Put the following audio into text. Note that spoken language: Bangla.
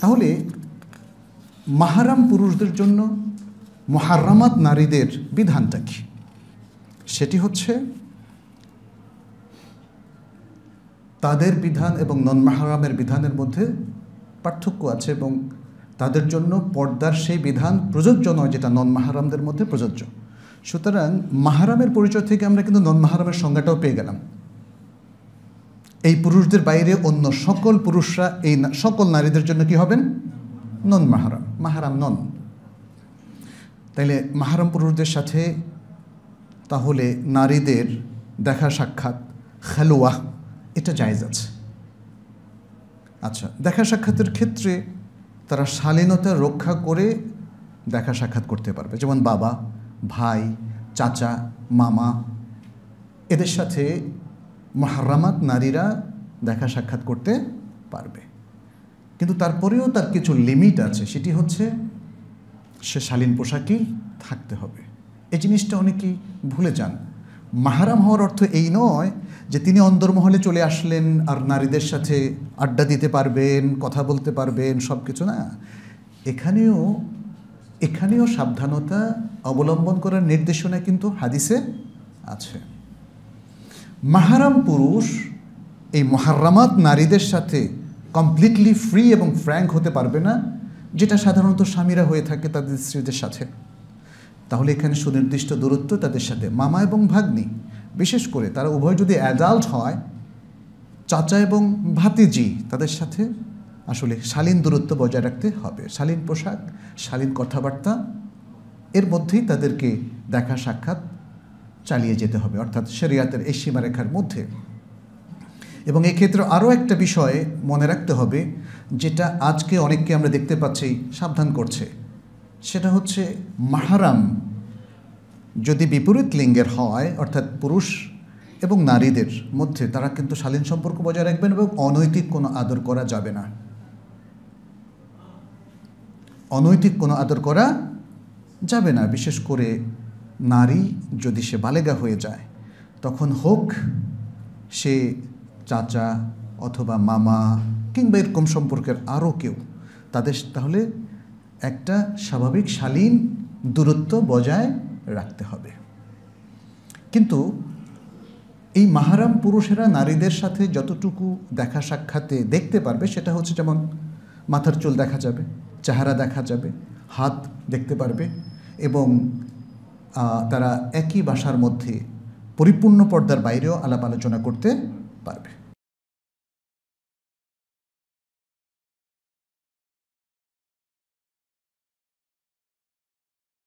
তাহলে মাহারাম পুরুষদের জন্য মহারামাত নারীদের বিধানটা কি সেটি হচ্ছে তাদের বিধান এবং নন মাহারামের বিধানের মধ্যে পার্থক্য আছে এবং তাদের জন্য পর্দার সেই বিধান প্রযোজ্য নয় যেটা নন মাহারামদের মধ্যে প্রযোজ্য সুতরাং মাহারামের পরিচয় থেকে আমরা কিন্তু নন মাহারামের সংজ্ঞাটাও পেয়ে গেলাম এই পুরুষদের বাইরে অন্য সকল পুরুষরা এই সকল নারীদের জন্য কি হবেন নন মাহারাম মাহারাম নন তাইলে মাহারাম পুরুষদের সাথে তাহলে নারীদের দেখা সাক্ষাৎ খেলোয়া এটা জায়জ আছে আচ্ছা দেখা সাক্ষাতের ক্ষেত্রে তারা শালীনতা রক্ষা করে দেখা সাক্ষাৎ করতে পারবে যেমন বাবা ভাই চাচা মামা এদের সাথে মহারামাত নারীরা দেখা সাক্ষাৎ করতে পারবে কিন্তু তারপরেও তার কিছু লিমিট আছে সেটি হচ্ছে সে শালীন পোশাকই থাকতে হবে এই জিনিসটা অনেকেই ভুলে যান মাহারাম হওয়ার অর্থ এই নয় যে তিনি অন্দরমহলে চলে আসলেন আর নারীদের সাথে আড্ডা দিতে পারবেন কথা বলতে পারবেন সব কিছু না এখানেও এখানেও সাবধানতা অবলম্বন করার নির্দেশনা কিন্তু হাদিসে আছে মাহারাম পুরুষ এই মহারামাত নারীদের সাথে কমপ্লিটলি ফ্রি এবং ফ্র্যাঙ্ক হতে পারবে না যেটা সাধারণত স্বামীরা হয়ে থাকে তাদের স্ত্রীদের সাথে তাহলে এখানে সুনির্দিষ্ট দূরত্ব তাদের সাথে মামা এবং ভাগ্নি বিশেষ করে তারা উভয় যদি অ্যাডাল্ট হয় চাচা এবং ভাতিজি তাদের সাথে আসলে শালীন দূরত্ব বজায় রাখতে হবে শালীন পোশাক শালীন কথাবার্তা এর মধ্যেই তাদেরকে দেখা সাক্ষাৎ চালিয়ে যেতে হবে অর্থাৎ শরিয়াতের এই সীমারেখার মধ্যে এবং এক্ষেত্রে আরও একটা বিষয় মনে রাখতে হবে যেটা আজকে অনেককে আমরা দেখতে পাচ্ছি সাবধান করছে সেটা হচ্ছে মাহারাম যদি বিপরীত লিঙ্গের হয় অর্থাৎ পুরুষ এবং নারীদের মধ্যে তারা কিন্তু শালীন সম্পর্ক বজায় রাখবেন এবং অনৈতিক কোনো আদর করা যাবে না অনৈতিক কোনো আদর করা যাবে না বিশেষ করে নারী যদি সে বালেগা হয়ে যায় তখন হোক সে চাচা অথবা মামা কিংবা এরকম সম্পর্কের আরও কেউ তাদের তাহলে একটা স্বাভাবিক শালীন দূরত্ব বজায় রাখতে হবে কিন্তু এই মাহারাম পুরুষেরা নারীদের সাথে যতটুকু দেখা সাক্ষাতে দেখতে পারবে সেটা হচ্ছে যেমন মাথার চুল দেখা যাবে চেহারা দেখা যাবে হাত দেখতে পারবে এবং তারা একই বাসার মধ্যে পরিপূর্ণ পর্দার বাইরেও আলাপ আলোচনা করতে পারবে